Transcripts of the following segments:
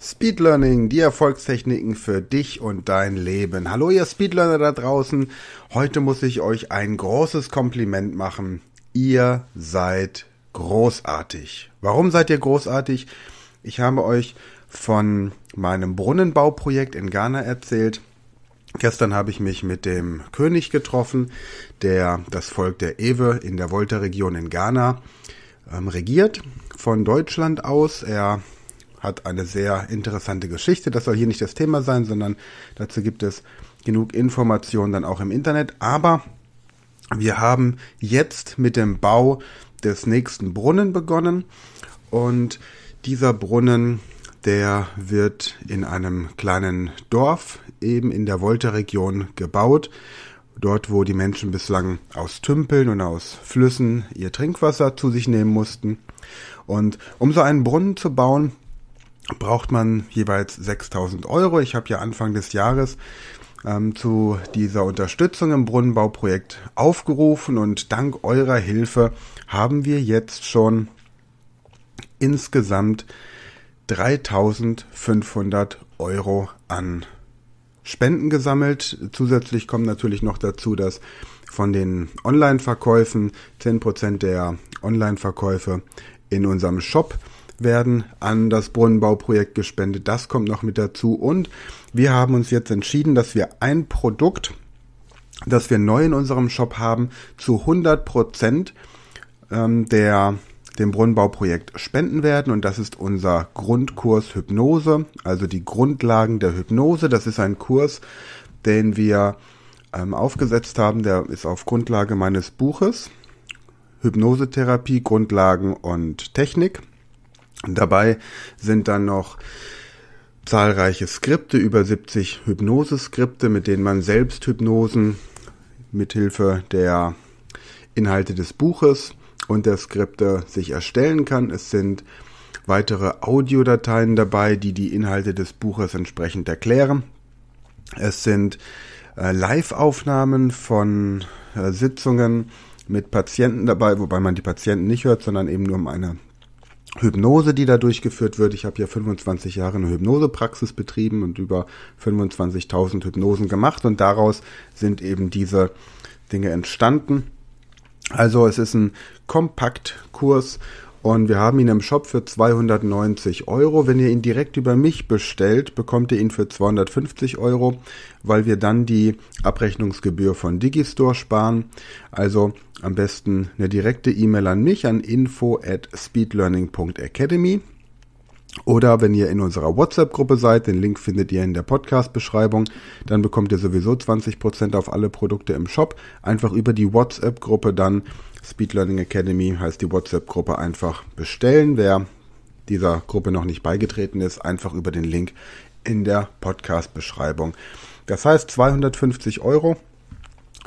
Speed Learning, die Erfolgstechniken für dich und dein Leben. Hallo ihr Speedlearner da draußen. Heute muss ich euch ein großes Kompliment machen. Ihr seid großartig. Warum seid ihr großartig? Ich habe euch von meinem Brunnenbauprojekt in Ghana erzählt. Gestern habe ich mich mit dem König getroffen, der das Volk der Ewe in der Volta-Region in Ghana ähm, regiert. Von Deutschland aus. Er hat eine sehr interessante Geschichte. Das soll hier nicht das Thema sein, sondern dazu gibt es genug Informationen dann auch im Internet. Aber wir haben jetzt mit dem Bau des nächsten Brunnen begonnen und dieser Brunnen, der wird in einem kleinen Dorf eben in der Volta-Region gebaut. Dort, wo die Menschen bislang aus Tümpeln und aus Flüssen ihr Trinkwasser zu sich nehmen mussten. Und um so einen Brunnen zu bauen, braucht man jeweils 6000 Euro. Ich habe ja Anfang des Jahres ähm, zu dieser Unterstützung im Brunnenbauprojekt aufgerufen und dank eurer Hilfe haben wir jetzt schon insgesamt 3500 Euro an Spenden gesammelt. Zusätzlich kommt natürlich noch dazu, dass von den Online-Verkäufen 10% der Online-Verkäufe in unserem Shop werden an das Brunnenbauprojekt gespendet. Das kommt noch mit dazu. Und wir haben uns jetzt entschieden, dass wir ein Produkt, das wir neu in unserem Shop haben, zu 100 Prozent ähm, der dem Brunnenbauprojekt spenden werden und das ist unser Grundkurs Hypnose, also die Grundlagen der Hypnose. Das ist ein Kurs, den wir ähm, aufgesetzt haben, der ist auf Grundlage meines Buches Hypnosetherapie, Grundlagen und Technik Dabei sind dann noch zahlreiche Skripte, über 70 Hypnoseskripte, mit denen man selbst Hypnosen mithilfe der Inhalte des Buches und der Skripte sich erstellen kann. Es sind weitere Audiodateien dabei, die die Inhalte des Buches entsprechend erklären. Es sind äh, Live-Aufnahmen von äh, Sitzungen mit Patienten dabei, wobei man die Patienten nicht hört, sondern eben nur um eine Hypnose, die da durchgeführt wird. Ich habe ja 25 Jahre eine Hypnosepraxis betrieben und über 25.000 Hypnosen gemacht und daraus sind eben diese Dinge entstanden. Also es ist ein Kompaktkurs und wir haben ihn im Shop für 290 Euro. Wenn ihr ihn direkt über mich bestellt, bekommt ihr ihn für 250 Euro, weil wir dann die Abrechnungsgebühr von Digistore sparen. Also am besten eine direkte E-Mail an mich an info at speedlearning.academy. Oder wenn ihr in unserer WhatsApp-Gruppe seid, den Link findet ihr in der Podcast-Beschreibung, dann bekommt ihr sowieso 20% auf alle Produkte im Shop. Einfach über die WhatsApp-Gruppe dann Speed Learning Academy heißt die WhatsApp-Gruppe einfach bestellen. Wer dieser Gruppe noch nicht beigetreten ist, einfach über den Link in der Podcast-Beschreibung. Das heißt 250 Euro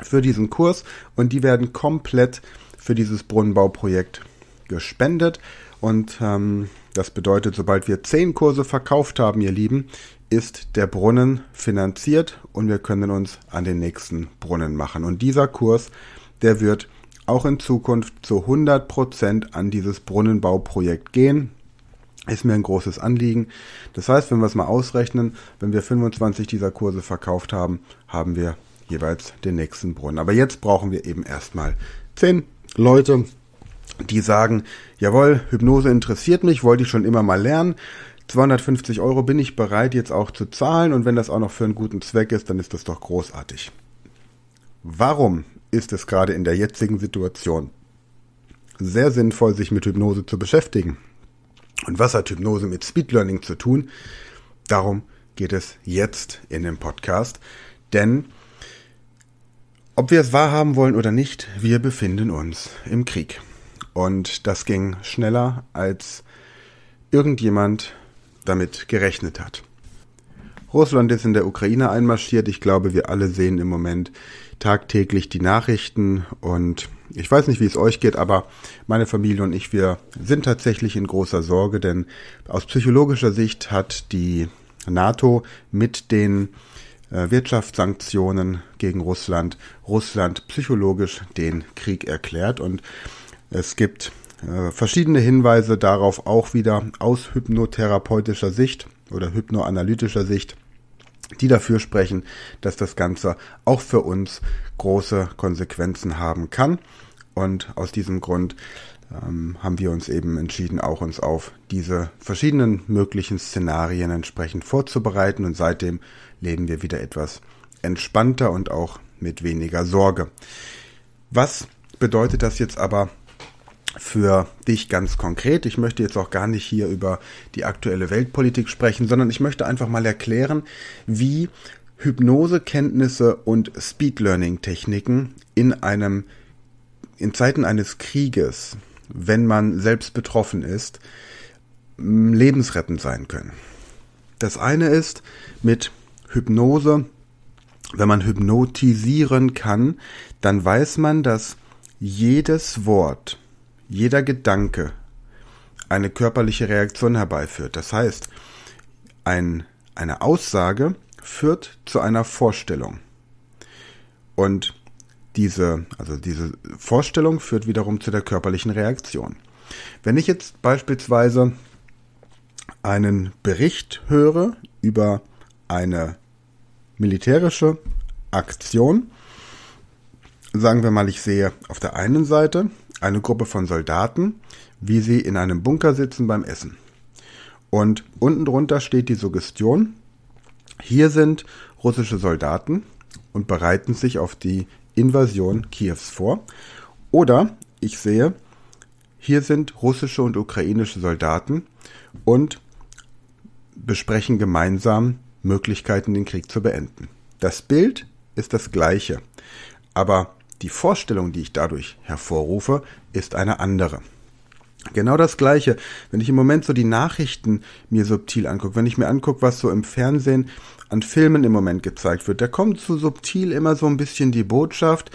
für diesen Kurs und die werden komplett für dieses Brunnenbauprojekt gespendet. Und ähm, das bedeutet, sobald wir zehn Kurse verkauft haben, ihr Lieben, ist der Brunnen finanziert und wir können uns an den nächsten Brunnen machen. Und dieser Kurs, der wird auch in Zukunft zu 100 Prozent an dieses Brunnenbauprojekt gehen. Ist mir ein großes Anliegen. Das heißt, wenn wir es mal ausrechnen, wenn wir 25 dieser Kurse verkauft haben, haben wir jeweils den nächsten Brunnen. Aber jetzt brauchen wir eben erstmal 10 Leute, die sagen, jawohl, Hypnose interessiert mich, wollte ich schon immer mal lernen. 250 Euro bin ich bereit jetzt auch zu zahlen und wenn das auch noch für einen guten Zweck ist, dann ist das doch großartig. Warum ist es gerade in der jetzigen Situation sehr sinnvoll, sich mit Hypnose zu beschäftigen. Und was hat Hypnose mit Speed Learning zu tun? Darum geht es jetzt in dem Podcast. Denn ob wir es wahrhaben wollen oder nicht, wir befinden uns im Krieg. Und das ging schneller, als irgendjemand damit gerechnet hat. Russland ist in der Ukraine einmarschiert. Ich glaube, wir alle sehen im Moment tagtäglich die Nachrichten und ich weiß nicht, wie es euch geht, aber meine Familie und ich, wir sind tatsächlich in großer Sorge, denn aus psychologischer Sicht hat die NATO mit den äh, Wirtschaftssanktionen gegen Russland Russland psychologisch den Krieg erklärt und es gibt äh, verschiedene Hinweise darauf auch wieder aus hypnotherapeutischer Sicht oder hypnoanalytischer Sicht, die dafür sprechen, dass das Ganze auch für uns große Konsequenzen haben kann. Und aus diesem Grund ähm, haben wir uns eben entschieden, auch uns auf diese verschiedenen möglichen Szenarien entsprechend vorzubereiten. Und seitdem leben wir wieder etwas entspannter und auch mit weniger Sorge. Was bedeutet das jetzt aber für dich ganz konkret. Ich möchte jetzt auch gar nicht hier über die aktuelle Weltpolitik sprechen, sondern ich möchte einfach mal erklären, wie Hypnosekenntnisse und Speed Learning Techniken in einem in Zeiten eines Krieges, wenn man selbst betroffen ist, lebensrettend sein können. Das eine ist mit Hypnose, wenn man hypnotisieren kann, dann weiß man, dass jedes Wort jeder Gedanke eine körperliche Reaktion herbeiführt. Das heißt, ein, eine Aussage führt zu einer Vorstellung. Und diese, also diese Vorstellung führt wiederum zu der körperlichen Reaktion. Wenn ich jetzt beispielsweise einen Bericht höre über eine militärische Aktion, sagen wir mal, ich sehe auf der einen Seite eine Gruppe von Soldaten, wie sie in einem Bunker sitzen beim Essen. Und unten drunter steht die Suggestion, hier sind russische Soldaten und bereiten sich auf die Invasion Kiews vor. Oder ich sehe, hier sind russische und ukrainische Soldaten und besprechen gemeinsam Möglichkeiten, den Krieg zu beenden. Das Bild ist das gleiche, aber die Vorstellung, die ich dadurch hervorrufe, ist eine andere. Genau das Gleiche, wenn ich im Moment so die Nachrichten mir subtil angucke, wenn ich mir angucke, was so im Fernsehen an Filmen im Moment gezeigt wird, da kommt so subtil immer so ein bisschen die Botschaft,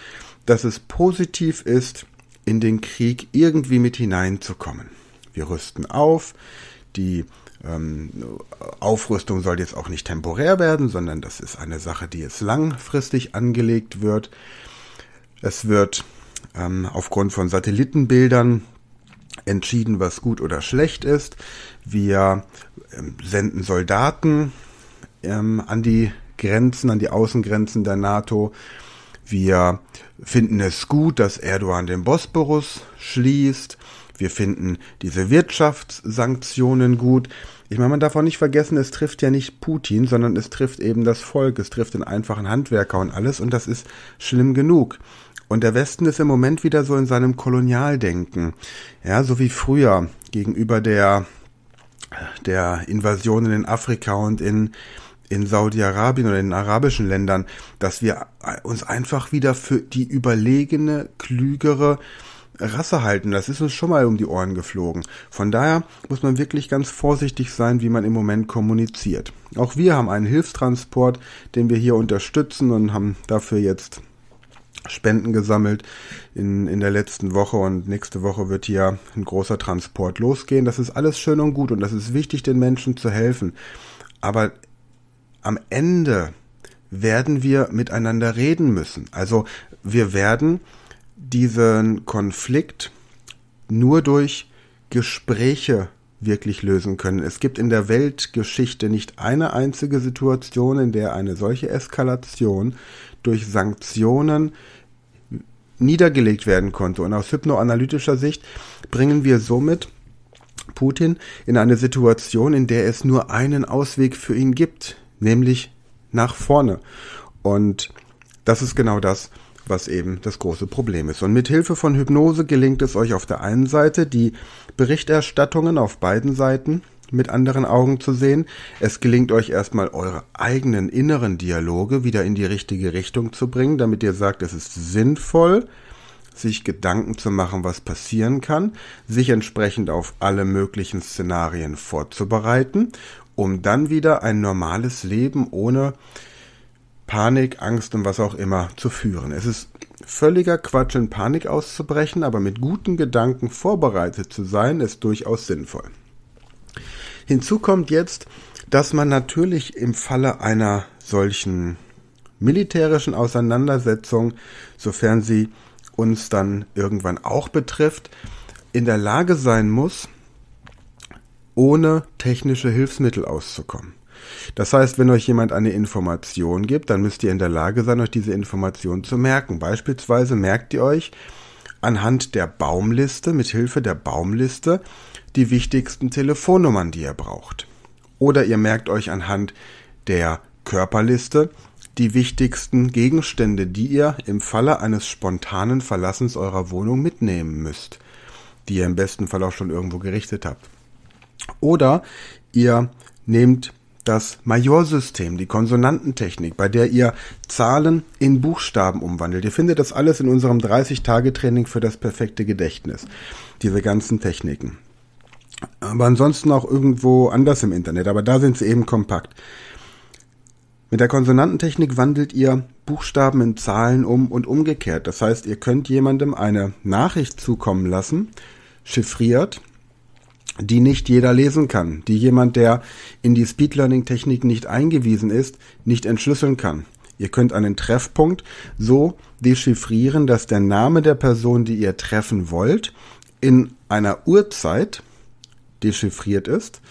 dass es positiv ist, in den Krieg irgendwie mit hineinzukommen. Wir rüsten auf, die ähm, Aufrüstung soll jetzt auch nicht temporär werden, sondern das ist eine Sache, die jetzt langfristig angelegt wird. Es wird ähm, aufgrund von Satellitenbildern entschieden, was gut oder schlecht ist. Wir ähm, senden Soldaten ähm, an die Grenzen, an die Außengrenzen der NATO. Wir finden es gut, dass Erdogan den Bosporus schließt. Wir finden diese Wirtschaftssanktionen gut. Ich meine, man darf auch nicht vergessen, es trifft ja nicht Putin, sondern es trifft eben das Volk, es trifft den einfachen Handwerker und alles und das ist schlimm genug. Und der Westen ist im Moment wieder so in seinem Kolonialdenken. Ja, so wie früher gegenüber der, der Invasion in Afrika und in, in Saudi-Arabien oder in arabischen Ländern, dass wir uns einfach wieder für die überlegene, klügere Rasse halten. Das ist uns schon mal um die Ohren geflogen. Von daher muss man wirklich ganz vorsichtig sein, wie man im Moment kommuniziert. Auch wir haben einen Hilfstransport, den wir hier unterstützen und haben dafür jetzt Spenden gesammelt in, in der letzten Woche und nächste Woche wird hier ein großer Transport losgehen. Das ist alles schön und gut und das ist wichtig, den Menschen zu helfen. Aber am Ende werden wir miteinander reden müssen. Also wir werden diesen Konflikt nur durch Gespräche wirklich lösen können. Es gibt in der Weltgeschichte nicht eine einzige Situation, in der eine solche Eskalation durch Sanktionen niedergelegt werden konnte. Und aus hypnoanalytischer Sicht bringen wir somit Putin in eine Situation, in der es nur einen Ausweg für ihn gibt, nämlich nach vorne. Und das ist genau das, was eben das große Problem ist. Und mit Hilfe von Hypnose gelingt es euch auf der einen Seite, die Berichterstattungen auf beiden Seiten mit anderen Augen zu sehen. Es gelingt euch erstmal eure eigenen inneren Dialoge wieder in die richtige Richtung zu bringen, damit ihr sagt, es ist sinnvoll, sich Gedanken zu machen, was passieren kann, sich entsprechend auf alle möglichen Szenarien vorzubereiten, um dann wieder ein normales Leben ohne äh, Panik, Angst und was auch immer zu führen. Es ist völliger Quatsch, in Panik auszubrechen, aber mit guten Gedanken vorbereitet zu sein, ist durchaus sinnvoll. Hinzu kommt jetzt, dass man natürlich im Falle einer solchen militärischen Auseinandersetzung, sofern sie uns dann irgendwann auch betrifft, in der Lage sein muss, ohne technische Hilfsmittel auszukommen. Das heißt, wenn euch jemand eine Information gibt, dann müsst ihr in der Lage sein, euch diese Information zu merken. Beispielsweise merkt ihr euch anhand der Baumliste, mit Hilfe der Baumliste, die wichtigsten Telefonnummern, die ihr braucht. Oder ihr merkt euch anhand der Körperliste die wichtigsten Gegenstände, die ihr im Falle eines spontanen Verlassens eurer Wohnung mitnehmen müsst, die ihr im besten Fall auch schon irgendwo gerichtet habt. Oder ihr nehmt das Majorsystem, die Konsonantentechnik, bei der ihr Zahlen in Buchstaben umwandelt. Ihr findet das alles in unserem 30-Tage-Training für das perfekte Gedächtnis, diese ganzen Techniken. Aber ansonsten auch irgendwo anders im Internet, aber da sind sie eben kompakt. Mit der Konsonantentechnik wandelt ihr Buchstaben in Zahlen um und umgekehrt. Das heißt, ihr könnt jemandem eine Nachricht zukommen lassen, chiffriert, die nicht jeder lesen kann, die jemand, der in die Speed Learning Technik nicht eingewiesen ist, nicht entschlüsseln kann. Ihr könnt einen Treffpunkt so dechiffrieren, dass der Name der Person, die ihr treffen wollt, in einer Uhrzeit dechiffriert ist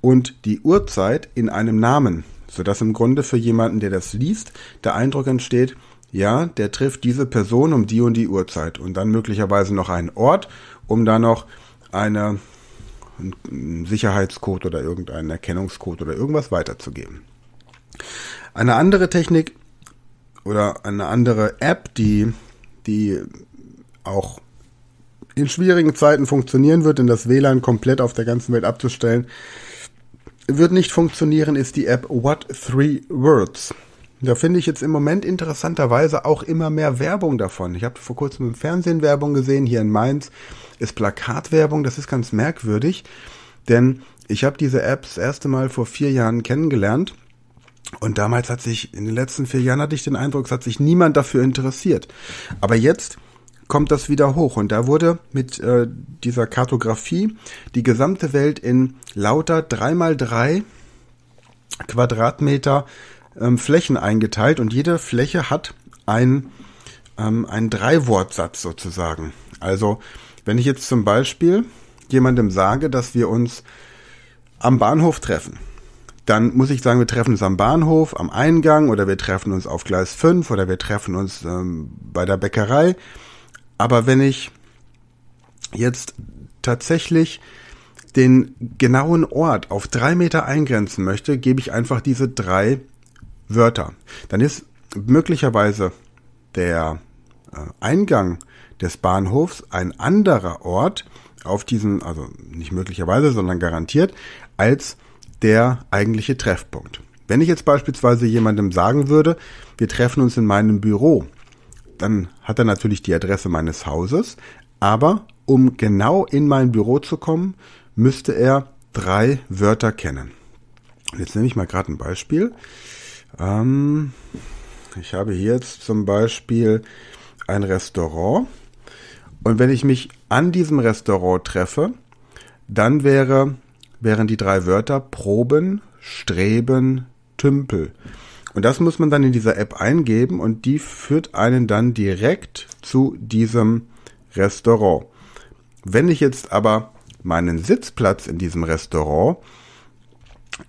und die Uhrzeit in einem Namen, sodass im Grunde für jemanden, der das liest, der Eindruck entsteht, ja, der trifft diese Person um die und die Uhrzeit und dann möglicherweise noch einen Ort, um da noch eine einen Sicherheitscode oder irgendeinen Erkennungscode oder irgendwas weiterzugeben. Eine andere Technik oder eine andere App, die, die auch in schwierigen Zeiten funktionieren wird, denn das WLAN komplett auf der ganzen Welt abzustellen, wird nicht funktionieren, ist die App What 3 Words. Da finde ich jetzt im Moment interessanterweise auch immer mehr Werbung davon. Ich habe vor kurzem im Fernsehen Werbung gesehen, hier in Mainz ist Plakatwerbung. Das ist ganz merkwürdig, denn ich habe diese Apps das erste Mal vor vier Jahren kennengelernt. Und damals hat sich, in den letzten vier Jahren hatte ich den Eindruck, es hat sich niemand dafür interessiert. Aber jetzt kommt das wieder hoch. Und da wurde mit äh, dieser Kartografie die gesamte Welt in lauter 3x3 Quadratmeter ähm, Flächen eingeteilt. Und jede Fläche hat einen ähm, einen Dreiwortsatz sozusagen. Also wenn ich jetzt zum Beispiel jemandem sage, dass wir uns am Bahnhof treffen, dann muss ich sagen, wir treffen uns am Bahnhof, am Eingang oder wir treffen uns auf Gleis 5 oder wir treffen uns ähm, bei der Bäckerei. Aber wenn ich jetzt tatsächlich den genauen Ort auf drei Meter eingrenzen möchte, gebe ich einfach diese drei Wörter. Dann ist möglicherweise der äh, Eingang des Bahnhofs ein anderer Ort auf diesen, also nicht möglicherweise, sondern garantiert, als der eigentliche Treffpunkt. Wenn ich jetzt beispielsweise jemandem sagen würde, wir treffen uns in meinem Büro, dann hat er natürlich die Adresse meines Hauses, aber um genau in mein Büro zu kommen, müsste er drei Wörter kennen. Jetzt nehme ich mal gerade ein Beispiel. Ähm, ich habe hier jetzt zum Beispiel ein Restaurant und wenn ich mich an diesem Restaurant treffe, dann wäre, wären die drei Wörter Proben, Streben, Tümpel. Und das muss man dann in dieser App eingeben und die führt einen dann direkt zu diesem Restaurant. Wenn ich jetzt aber meinen Sitzplatz in diesem Restaurant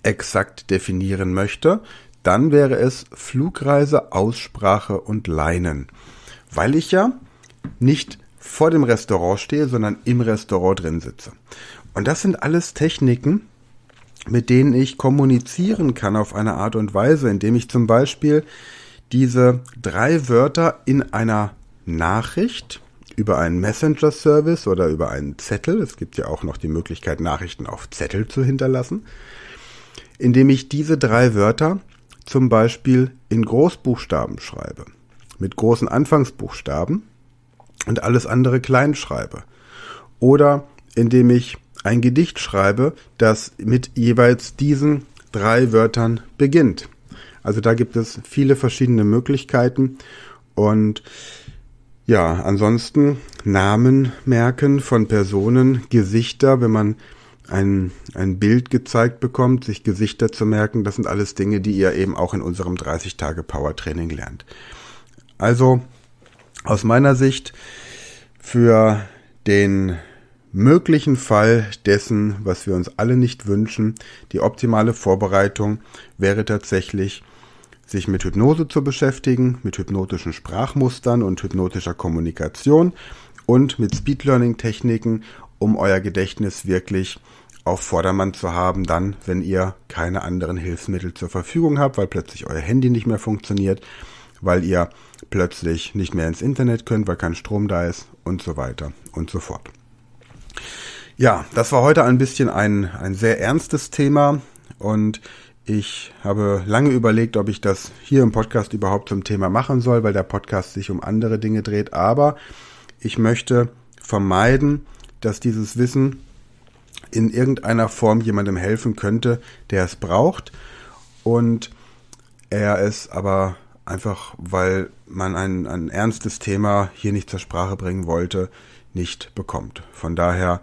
exakt definieren möchte, dann wäre es Flugreise, Aussprache und Leinen. Weil ich ja nicht vor dem Restaurant stehe, sondern im Restaurant drin sitze. Und das sind alles Techniken, mit denen ich kommunizieren kann auf eine Art und Weise, indem ich zum Beispiel diese drei Wörter in einer Nachricht über einen Messenger-Service oder über einen Zettel, es gibt ja auch noch die Möglichkeit, Nachrichten auf Zettel zu hinterlassen, indem ich diese drei Wörter zum Beispiel in Großbuchstaben schreibe, mit großen Anfangsbuchstaben und alles andere klein schreibe. Oder indem ich ein Gedicht schreibe, das mit jeweils diesen drei Wörtern beginnt. Also da gibt es viele verschiedene Möglichkeiten und ja, ansonsten Namen merken von Personen, Gesichter, wenn man ein, ein Bild gezeigt bekommt, sich Gesichter zu merken, das sind alles Dinge, die ihr eben auch in unserem 30-Tage-Power-Training lernt. Also aus meiner Sicht für den möglichen Fall dessen, was wir uns alle nicht wünschen, die optimale Vorbereitung wäre tatsächlich, sich mit Hypnose zu beschäftigen, mit hypnotischen Sprachmustern und hypnotischer Kommunikation und mit speedlearning Techniken, um euer Gedächtnis wirklich auf Vordermann zu haben, dann, wenn ihr keine anderen Hilfsmittel zur Verfügung habt, weil plötzlich euer Handy nicht mehr funktioniert weil ihr plötzlich nicht mehr ins Internet könnt, weil kein Strom da ist und so weiter und so fort. Ja, das war heute ein bisschen ein, ein sehr ernstes Thema und ich habe lange überlegt, ob ich das hier im Podcast überhaupt zum Thema machen soll, weil der Podcast sich um andere Dinge dreht. Aber ich möchte vermeiden, dass dieses Wissen in irgendeiner Form jemandem helfen könnte, der es braucht und er es aber einfach weil man ein, ein ernstes Thema hier nicht zur Sprache bringen wollte, nicht bekommt. Von daher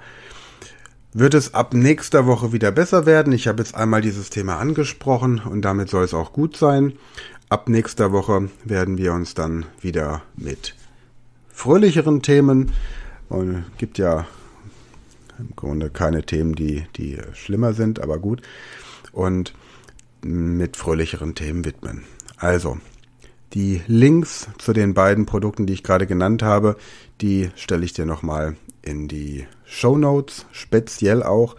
wird es ab nächster Woche wieder besser werden. Ich habe jetzt einmal dieses Thema angesprochen und damit soll es auch gut sein. Ab nächster Woche werden wir uns dann wieder mit fröhlicheren Themen und es gibt ja im Grunde keine Themen, die, die schlimmer sind, aber gut. Und mit fröhlicheren Themen widmen. Also, die Links zu den beiden Produkten, die ich gerade genannt habe, die stelle ich dir nochmal in die Show Notes, speziell auch.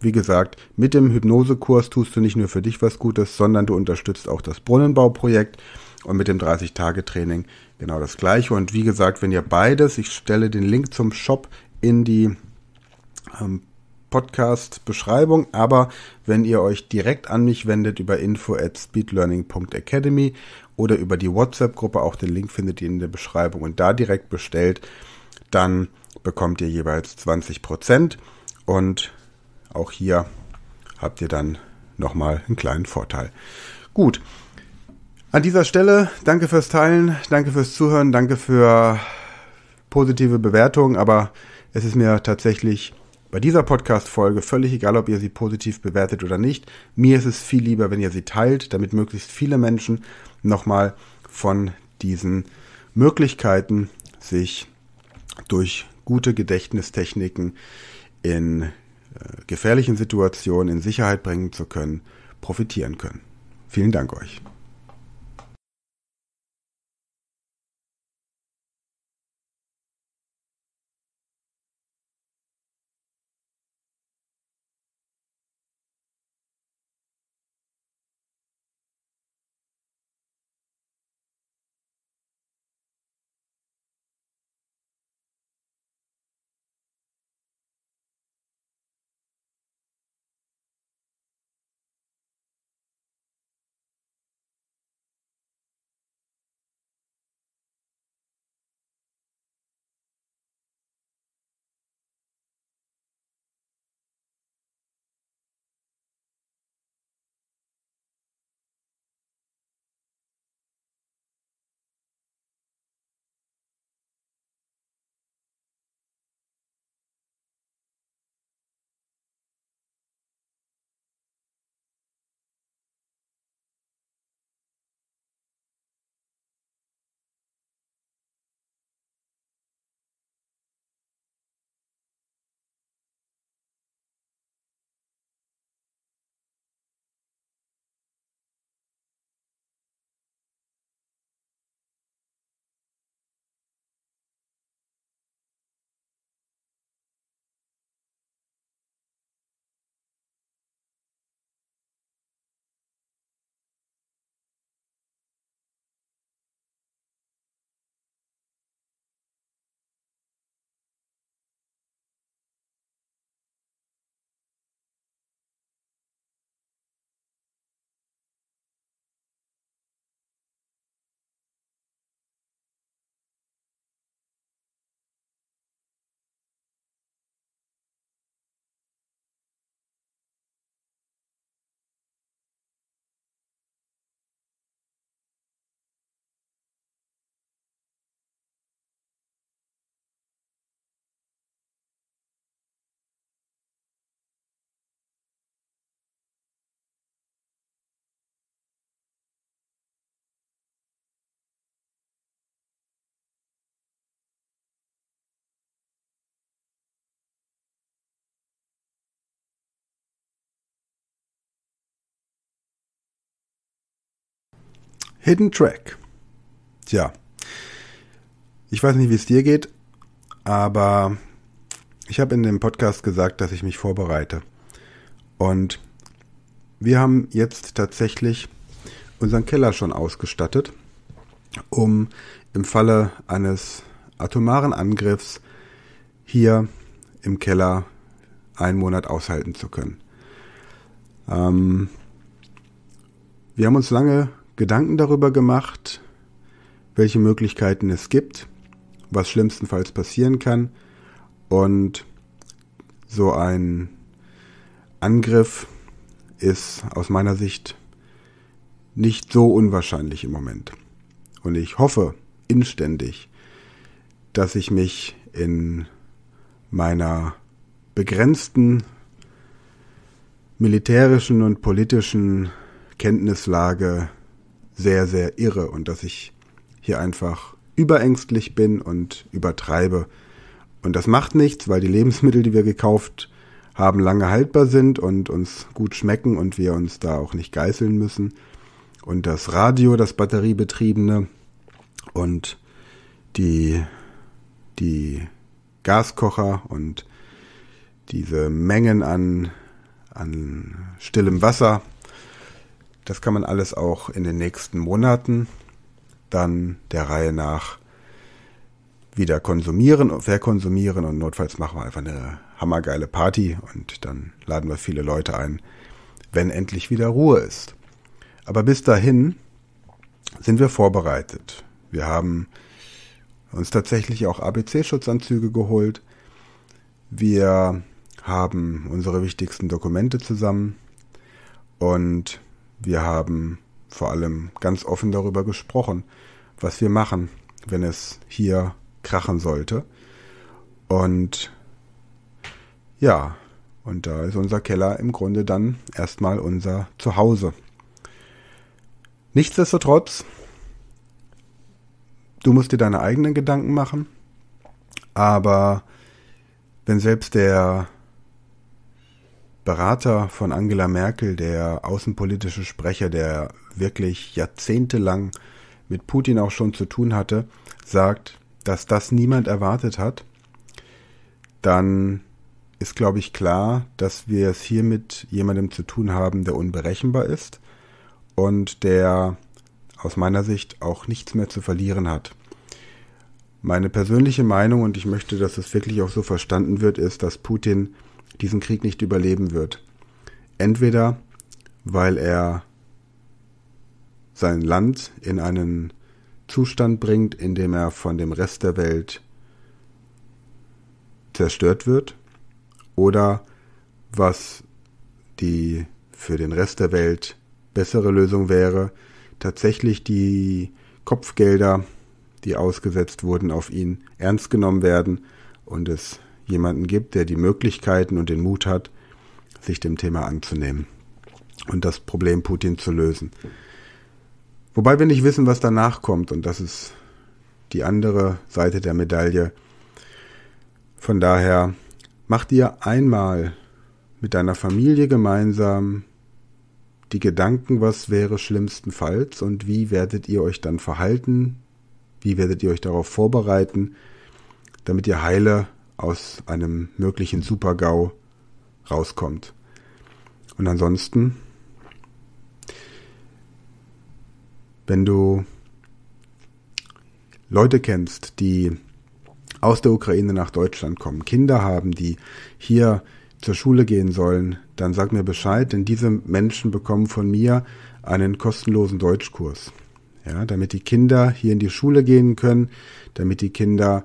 Wie gesagt, mit dem Hypnosekurs tust du nicht nur für dich was Gutes, sondern du unterstützt auch das Brunnenbauprojekt und mit dem 30-Tage-Training genau das gleiche. Und wie gesagt, wenn ihr beides, ich stelle den Link zum Shop in die ähm, Podcast-Beschreibung, aber wenn ihr euch direkt an mich wendet über info at speedlearning.academy oder über die WhatsApp-Gruppe, auch den Link findet ihr in der Beschreibung und da direkt bestellt, dann bekommt ihr jeweils 20% und auch hier habt ihr dann nochmal einen kleinen Vorteil. Gut. An dieser Stelle danke fürs Teilen, danke fürs Zuhören, danke für positive Bewertungen, aber es ist mir tatsächlich bei dieser Podcast-Folge, völlig egal, ob ihr sie positiv bewertet oder nicht, mir ist es viel lieber, wenn ihr sie teilt, damit möglichst viele Menschen nochmal von diesen Möglichkeiten sich durch gute Gedächtnistechniken in äh, gefährlichen Situationen in Sicherheit bringen zu können, profitieren können. Vielen Dank euch. Hidden Track. Tja, ich weiß nicht, wie es dir geht, aber ich habe in dem Podcast gesagt, dass ich mich vorbereite. Und wir haben jetzt tatsächlich unseren Keller schon ausgestattet, um im Falle eines atomaren Angriffs hier im Keller einen Monat aushalten zu können. Ähm, wir haben uns lange Gedanken darüber gemacht, welche Möglichkeiten es gibt, was schlimmstenfalls passieren kann und so ein Angriff ist aus meiner Sicht nicht so unwahrscheinlich im Moment. Und ich hoffe inständig, dass ich mich in meiner begrenzten militärischen und politischen Kenntnislage sehr, sehr irre und dass ich hier einfach überängstlich bin und übertreibe. Und das macht nichts, weil die Lebensmittel, die wir gekauft haben, lange haltbar sind und uns gut schmecken und wir uns da auch nicht geißeln müssen. Und das Radio, das batteriebetriebene und die, die Gaskocher und diese Mengen an, an stillem Wasser, das kann man alles auch in den nächsten Monaten dann der Reihe nach wieder konsumieren und verkonsumieren und notfalls machen wir einfach eine hammergeile Party und dann laden wir viele Leute ein, wenn endlich wieder Ruhe ist. Aber bis dahin sind wir vorbereitet. Wir haben uns tatsächlich auch ABC-Schutzanzüge geholt. Wir haben unsere wichtigsten Dokumente zusammen und wir haben vor allem ganz offen darüber gesprochen, was wir machen, wenn es hier krachen sollte. Und ja, und da ist unser Keller im Grunde dann erstmal unser Zuhause. Nichtsdestotrotz, du musst dir deine eigenen Gedanken machen, aber wenn selbst der Berater von Angela Merkel, der außenpolitische Sprecher, der wirklich jahrzehntelang mit Putin auch schon zu tun hatte, sagt, dass das niemand erwartet hat, dann ist, glaube ich, klar, dass wir es hier mit jemandem zu tun haben, der unberechenbar ist und der aus meiner Sicht auch nichts mehr zu verlieren hat. Meine persönliche Meinung, und ich möchte, dass es wirklich auch so verstanden wird, ist, dass Putin diesen Krieg nicht überleben wird. Entweder weil er sein Land in einen Zustand bringt, in dem er von dem Rest der Welt zerstört wird, oder was die für den Rest der Welt bessere Lösung wäre, tatsächlich die Kopfgelder, die ausgesetzt wurden auf ihn, ernst genommen werden und es jemanden gibt, der die Möglichkeiten und den Mut hat, sich dem Thema anzunehmen und das Problem Putin zu lösen. Wobei wir nicht wissen, was danach kommt und das ist die andere Seite der Medaille. Von daher mach dir einmal mit deiner Familie gemeinsam die Gedanken, was wäre schlimmstenfalls und wie werdet ihr euch dann verhalten, wie werdet ihr euch darauf vorbereiten, damit ihr heile aus einem möglichen Super-GAU rauskommt. Und ansonsten, wenn du Leute kennst, die aus der Ukraine nach Deutschland kommen, Kinder haben, die hier zur Schule gehen sollen, dann sag mir Bescheid, denn diese Menschen bekommen von mir einen kostenlosen Deutschkurs. Ja, damit die Kinder hier in die Schule gehen können, damit die Kinder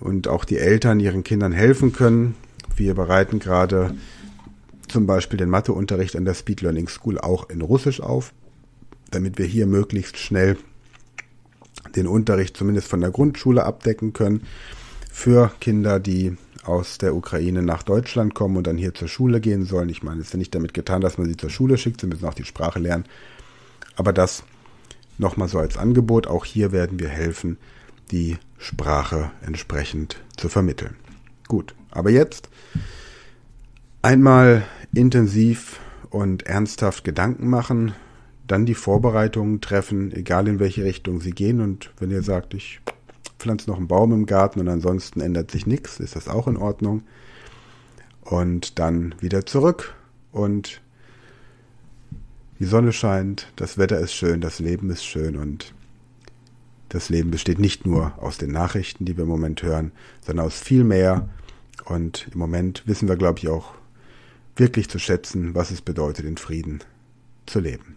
und auch die Eltern ihren Kindern helfen können. Wir bereiten gerade zum Beispiel den Matheunterricht an der Speed Learning School auch in Russisch auf, damit wir hier möglichst schnell den Unterricht zumindest von der Grundschule abdecken können für Kinder, die aus der Ukraine nach Deutschland kommen und dann hier zur Schule gehen sollen. Ich meine, es ist ja nicht damit getan, dass man sie zur Schule schickt, sie müssen auch die Sprache lernen. Aber das nochmal so als Angebot. Auch hier werden wir helfen, die Sprache entsprechend zu vermitteln. Gut, aber jetzt einmal intensiv und ernsthaft Gedanken machen, dann die Vorbereitungen treffen, egal in welche Richtung sie gehen. Und wenn ihr sagt, ich pflanze noch einen Baum im Garten und ansonsten ändert sich nichts, ist das auch in Ordnung. Und dann wieder zurück und die Sonne scheint, das Wetter ist schön, das Leben ist schön und das Leben besteht nicht nur aus den Nachrichten, die wir im Moment hören, sondern aus viel mehr. Und im Moment wissen wir, glaube ich, auch wirklich zu schätzen, was es bedeutet, in Frieden zu leben.